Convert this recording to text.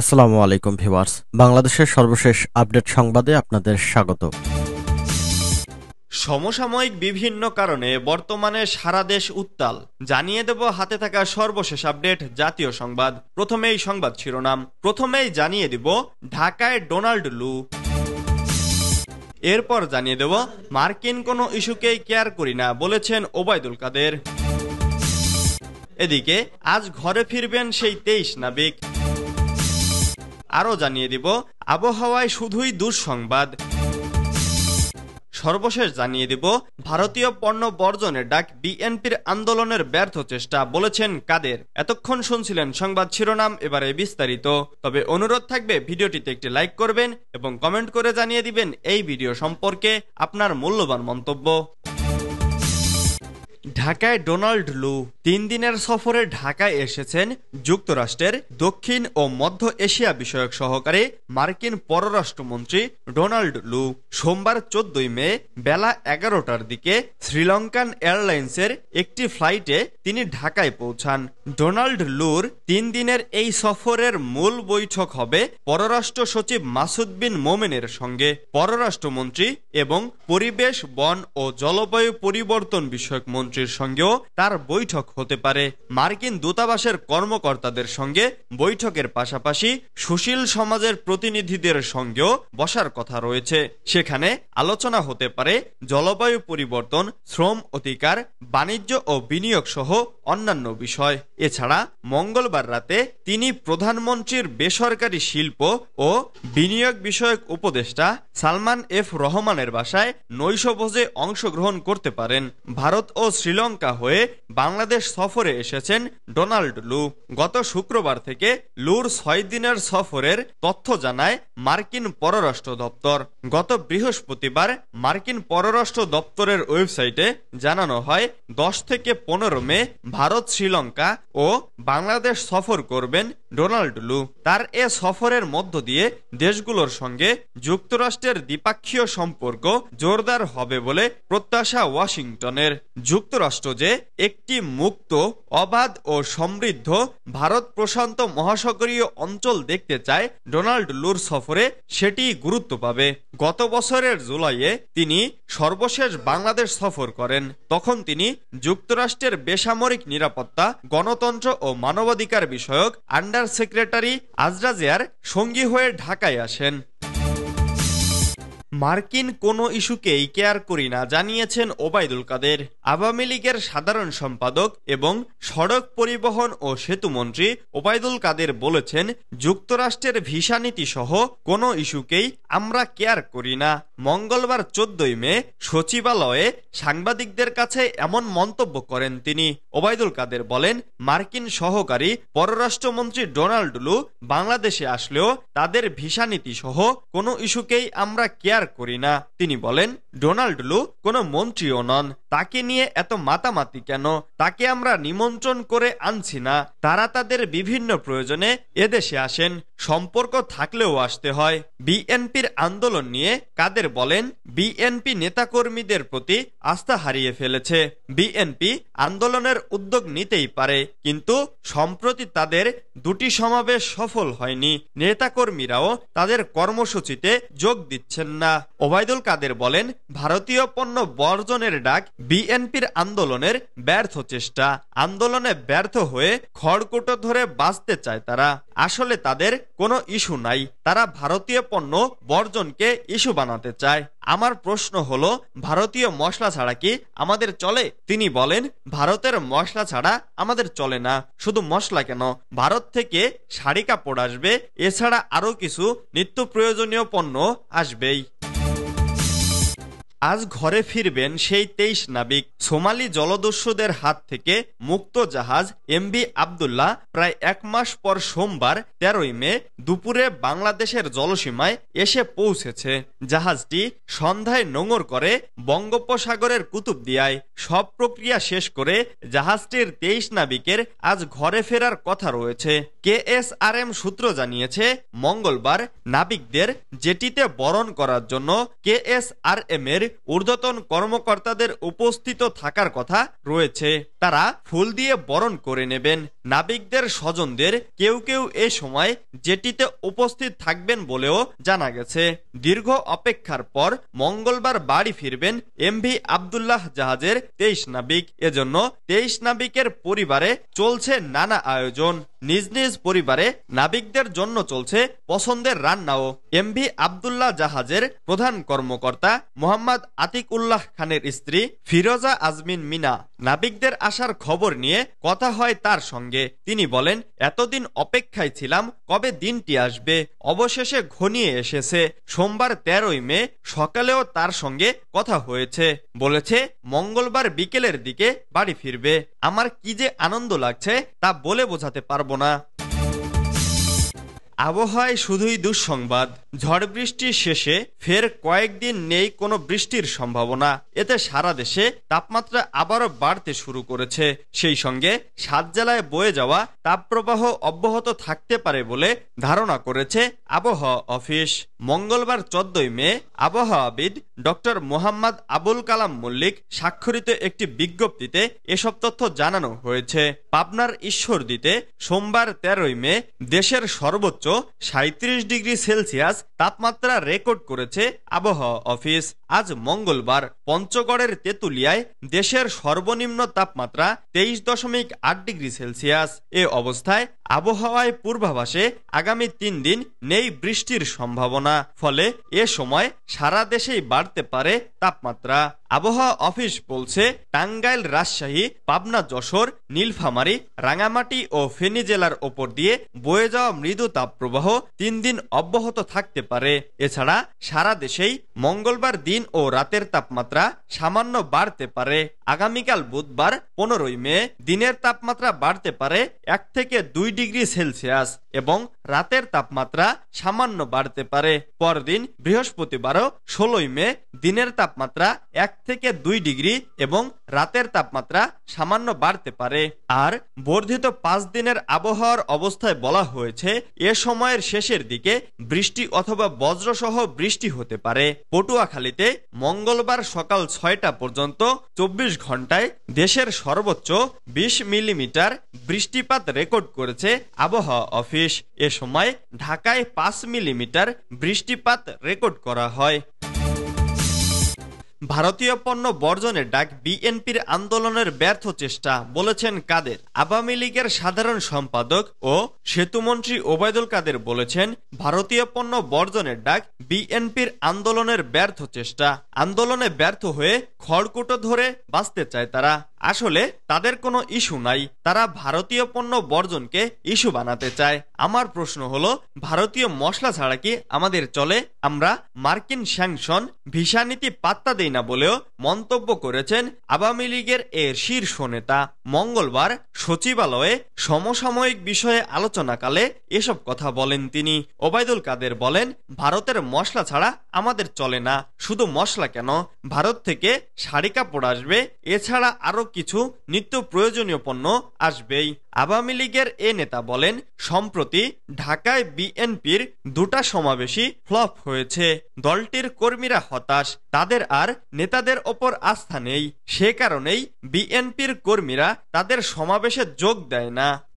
আসসালামু আলাইকুম ভিওয়ার্স বাংলাদেশের সর্বশেষ আপডেট সংবাদে আপনাদের স্বাগত সমসাময়িক বিভিন্ন কারণে বর্তমানে সারা দেশ উত্তাল জানিয়ে দেব হাতে থাকা সর্বশেষ আপডেট জাতীয় সংবাদ প্রথমেই সংবাদ শিরোনাম প্রথমেই জানিয়ে দিব ঢাকায় ডোনাল্ড লু এরপর জানিয়ে দেব মার্কিন কোনো ইস্যুকেই কেয়ার করি না বলেছেন ওবায়দুল কাদের এদিকে আজ ঘরে ফিরবেন সেই তেইশ নাবিক আরও জানিয়ে দিব আবহাওয়ায় শুধুই দুঃসংবাদ সর্বশেষ জানিয়ে দিব ভারতীয় পণ্য বর্জনের ডাক বিএনপির আন্দোলনের ব্যর্থ চেষ্টা বলেছেন কাদের এতক্ষণ শুনছিলেন সংবাদ শিরোনাম এবারে বিস্তারিত তবে অনুরোধ থাকবে ভিডিওটিতে একটি লাইক করবেন এবং কমেন্ট করে জানিয়ে দিবেন এই ভিডিও সম্পর্কে আপনার মূল্যবান মন্তব্য ঢাকায় ডোনাল্ড লু তিন দিনের সফরে ঢাকায় এসেছেন যুক্তরাষ্ট্রের দক্ষিণ ও মধ্য এশিয়া বিষয়ক সহকারী মার্কিন পররাষ্ট্রমন্ত্রী ডোনাল্ড লু সোমবার চোদ্দই মে বেলা এগারোটার দিকে শ্রীলঙ্কান এয়ারলাইন্সের একটি ফ্লাইটে তিনি ঢাকায় পৌঁছান ডোনাল্ড লুর তিন দিনের এই সফরের মূল বৈঠক হবে পররাষ্ট্র সচিব মাসুদ বিন মোমেনের সঙ্গে পররাষ্ট্রমন্ত্রী এবং পরিবেশ বন ও জলবায়ু পরিবর্তন বিষয়ক মন্ত্রীর সঙ্গেও তার বৈঠক হতে পারে মার্কিন দূতাবাসের কর্মকর্তাদের সঙ্গে বৈঠকের পাশাপাশি সুশীল সমাজের প্রতিনিধিদের সঙ্গেও বসার কথা রয়েছে সেখানে আলোচনা হতে পারে জলবায়ু পরিবর্তন শ্রম অধিকার বাণিজ্য ও বিনিয়োগ সহ অন্যান্য বিষয় এছাড়া মঙ্গলবার রাতে তিনি প্রধানমন্ত্রীর বেসরকারি শিল্প ও বিনিয়োগ বিষয়ক উপদেষ্টা সালমান এফ রহমানের বাসায় নৈশভোজে অংশগ্রহণ করতে পারেন ভারত ও শ্রীলঙ্কা হয়ে বাংলাদেশ সফরে এসেছেন ডোনাল্ড লু গত শুক্রবার থেকে লুর ছয় দিনের সফরের তথ্য জানায় মার্কিন পররাষ্ট্র দপ্তর গত বৃহস্পতিবার মার্কিন পররাষ্ট্র দপ্তরের ওয়েবসাইটে জানানো হয় দশ থেকে পনেরো মে ভারত শ্রীলঙ্কা ও বাংলাদেশ সফর করবেন ডোনাল্ড লু তার এ সফরের মধ্য দিয়ে দেশগুলোর সঙ্গে যুক্তরাষ্ট্রের দ্বিপাক্ষীয় সম্পর্ক জোরদার হবে বলে প্রত্যাশা ওয়াশিংটনের যুক্তরাষ্ট্র যে একটি মুখ মুক্ত অবাধ ও সমৃদ্ধ ভারত প্রশান্ত মহাসাগরীয় অঞ্চল দেখতে চায় ডোনাল্ড লুর সফরে সেটি গুরুত্ব পাবে গত বছরের জুলাইয়ে তিনি সর্বশেষ বাংলাদেশ সফর করেন তখন তিনি যুক্তরাষ্ট্রের বেসামরিক নিরাপত্তা গণতন্ত্র ও মানবাধিকার বিষয়ক আন্ডার সেক্রেটারি আজরাজিয়ার সঙ্গী হয়ে ঢাকায় আসেন মার্কিন কোনো ইস্যুকেই কেয়ার করি না জানিয়েছেন ওবায়দুল কাদের আওয়ামী লীগের সাধারণ সম্পাদক এবং সড়ক পরিবহন ও সেতুমন্ত্রী ওবায়দুল কাদের বলেছেন যুক্তরাষ্ট্রের ভিসা নীতি সহ কোনো ইস্যুকেই আমরা কেয়ার করি না মঙ্গলবার চোদ্দই মে সচিবালয়ে সাংবাদিকদের কাছে এমন মন্তব্য করেন তিনি ওবায়দুল কাদের বলেন মার্কিন সহকারী পররাষ্ট্রমন্ত্রী ডোনাল্ড লু বাংলাদেশে আসলেও তাদের ভিসা নীতি সহ কোনো ইস্যুকেই আমরা কেয়ার করি না তিনি বলেন ডোনাল্ড লু কোনো মন্ত্রীও নন তাকে নিয়ে এত মাতামাতি কেন তাকে আমরা নিমন্ত্রণ করে আনছি না তারা তাদের বিভিন্ন প্রয়োজনে এদেশে আসেন সম্পর্ক থাকলেও আসতে হয় বিএনপির আন্দোলন নিয়ে কাদের আলমগীর বলেন বিএনপি নেতাকর্মীদের প্রতি আস্থা হারিয়ে ফেলেছে বিএনপি আন্দোলনের উদ্যোগ নিতেই পারে কিন্তু সম্প্রতি তাদের দুটি সমাবেশ সফল হয়নি নেতাকর্মীরাও তাদের কর্মসূচিতে যোগ দিচ্ছেন না ওবায়দুল কাদের বলেন ভারতীয় পণ্য বর্জনের ডাক বিএনপির আন্দোলনের ব্যর্থ চেষ্টা আন্দোলনে ব্যর্থ হয়ে খড়কুটো ধরে বাঁচতে চায় তারা আসলে তাদের কোনো ইস্যু নাই তারা ভারতীয় পণ্য বর্জনকে ইস্যু বানাতে চায় আমার প্রশ্ন হল ভারতীয় মশলা ছাড়া কি আমাদের চলে তিনি বলেন ভারতের মশলা ছাড়া আমাদের চলে না শুধু মশলা কেন ভারত থেকে শাড়ি কাপড় আসবে এছাড়া আরও কিছু নিত্য প্রয়োজনীয় পণ্য আসবেই আজ ঘরে ফিরবেন সেই তেইশ নাবিক সোমালি জলদস্যুদের হাত থেকে মুক্ত জাহাজ এমবি আবদুল্লাহ প্রায় এক মাস পর সোমবার তেরোই মে দুপুরে বাংলাদেশের জলসীমায় এসে পৌঁছেছে জাহাজটি সন্ধ্যায় নোঙর করে বঙ্গোপসাগরের কুতুবদিয়ায় সব প্রক্রিয়া শেষ করে জাহাজটির তেইশ নাবিকের আজ ঘরে ফেরার কথা রয়েছে কে এস আর এম সূত্র জানিয়েছে মঙ্গলবার নাবিকদের জেটিতে বরণ করার জন্য কে এস আর এম এর ঊর্ধ্বতন কর্মকর্তাদের উপস্থিত থাকার কথা রয়েছে তারা ফুল দিয়ে বরণ করে নেবেন নাবিকদের স্বজনদের কেউ কেউ এ সময় জেটিতে উপস্থিত থাকবেন বলেও জানা গেছে দীর্ঘ অপেক্ষার পর মঙ্গলবার বাড়ি ফিরবেন এম ভি আবদুল্লাহ জাহাজের তেইশ নাবিক এজন্য তেইশ নাবিকের পরিবারে চলছে নানা আয়োজন নিজ নিজ পরিবারে নাবিকদের জন্য চলছে পছন্দের রান্নাও এম ভি আবদুল্লাহ জাহাজের প্রধান কর্মকর্তা মোহাম্মদ মোহাম্মদ আতিক উল্লাহ খানের স্ত্রী ফিরোজা আজমিন মিনা নাবিকদের আসার খবর নিয়ে কথা হয় তার সঙ্গে তিনি বলেন এতদিন অপেক্ষায় ছিলাম কবে দিনটি আসবে অবশেষে ঘনিয়ে এসেছে সোমবার তেরোই মে সকালেও তার সঙ্গে কথা হয়েছে বলেছে মঙ্গলবার বিকেলের দিকে বাড়ি ফিরবে আমার কি যে আনন্দ লাগছে তা বলে বোঝাতে পারবো না আবহাওয়ায় শুধুই দুঃসংবাদ ঝড় বৃষ্টির শেষে ফের কয়েকদিন নেই কোনো বৃষ্টির সম্ভাবনা এতে সারা দেশে তাপমাত্রা আবারও বাড়তে শুরু করেছে সেই সঙ্গে সাত জেলায় বয়ে যাওয়া তাপপ্রবাহ অব্যাহত থাকতে পারে বলে ধারণা করেছে আবহাওয়া অফিস মঙ্গলবার চোদ্দই মে আবহাওয়াবিদ ডক্টর মোহাম্মদ আবুল কালাম মল্লিক স্বাক্ষরিত একটি বিজ্ঞপ্তিতে এসব তথ্য জানানো হয়েছে পাবনার ঈশ্বরদীতে সোমবার তেরোই মে দেশের সর্বোচ্চ সাঁত্রিশ ডিগ্রি সেলসিয়াস তাপমাত্রা রেকর্ড করেছে আবহাওয়া অফিস আজ মঙ্গলবার পঞ্চগড়ের তেঁতুলিয়ায় দেশের সর্বনিম্ন তাপমাত্রা তেইশ দশমিক আট ডিগ্রি সেলসিয়াস এ অবস্থায় আবহাওয়ায় পূর্বাভাসে আগামী তিন দিন নেই বৃষ্টির সম্ভাবনা ফলে এ সময় সারা দেশেই বাড়তে পারে তাপমাত্রা আবহাওয়া অফিস বলছে টাঙ্গাইল রাজশাহী পাবনা যশোর নীলফামারী রাঙামাটি ও ফেনী জেলার ওপর দিয়ে বয়ে যাওয়া মৃদু তাপপ্রবাহ তিন দিন অব্যাহত থাকতে পারে এছাড়া সারা দেশেই মঙ্গলবার দিন ও রাতের তাপমাত্রা সামান্য বাড়তে পারে আগামীকাল বুধবার পনেরোই মে দিনের তাপমাত্রা বাড়তে পারে এক থেকে দুই ডিগ্রি সেলসিয়াস এবং রাতের তাপমাত্রা সামান্য বাড়তে পারে পরদিন বৃহস্পতিবারও ষোলোই মে দিনের তাপমাত্রা এক থেকে দুই ডিগ্রি এবং রাতের তাপমাত্রা সামান্য বাড়তে পারে আর বর্ধিত পাঁচ দিনের আবহাওয়ার অবস্থায় বলা হয়েছে এ সময়ের শেষের দিকে বৃষ্টি অথবা বজ্রসহ বৃষ্টি হতে পারে পটুয়াখালীতে মঙ্গলবার সকাল ছয়টা পর্যন্ত চব্বিশ ঘন্টায় দেশের সর্বোচ্চ বিশ মিলিমিটার বৃষ্টিপাত রেকর্ড করেছে আবহাওয়া অফিস এ সময় ঢাকায় পাঁচ মিলিমিটার বৃষ্টিপাত রেকর্ড করা হয় ভারতীয় পণ্য বর্জনের ডাক বিএনপির আন্দোলনের ব্যর্থ চেষ্টা বলেছেন কাদের আওয়ামী লীগের সাধারণ সম্পাদক ও সেতুমন্ত্রী ওবায়দুল কাদের বলেছেন ভারতীয় পণ্য বর্জনের ডাক বিএনপির আন্দোলনের ব্যর্থ চেষ্টা আন্দোলনে ব্যর্থ হয়ে খড়কুটো ধরে বাঁচতে চায় তারা আসলে তাদের কোনো ইস্যু নাই তারা ভারতীয় পণ্য বর্জনকে ইস্যু বানাতে চায় আমার প্রশ্ন হলো ভারতীয় মশলা ছাড়া কি আমাদের চলে আমরা মার্কিন স্যাংশন ভিসা নীতি পাত্তা দেই না বলেও মন্তব্য করেছেন আওয়ামী লীগের এর শীর্ষ নেতা মঙ্গলবার সচিবালয়ে সমসাময়িক বিষয়ে আলোচনাকালে এসব কথা বলেন তিনি ওবায়দুল কাদের বলেন ভারতের মশলা ছাড়া আমাদের চলে না শুধু মশলা কেন ভারত থেকে শাড়ি কাপড় আসবে এছাড়া আরও কিছু নিত্য প্রয়োজনীয় পণ্য আসবেই আওয়ামী লীগের এ নেতা বলেন সম্প্রতি ঢাকায় বিএনপির দুটা সমাবেশই ফ্লপ হয়েছে দলটির কর্মীরা হতাশ তাদের আর নেতাদের ওপর আস্থা নেই সে কারণেই বিএনপির কর্মীরা তাদের সমাবেশে যোগ দেয় না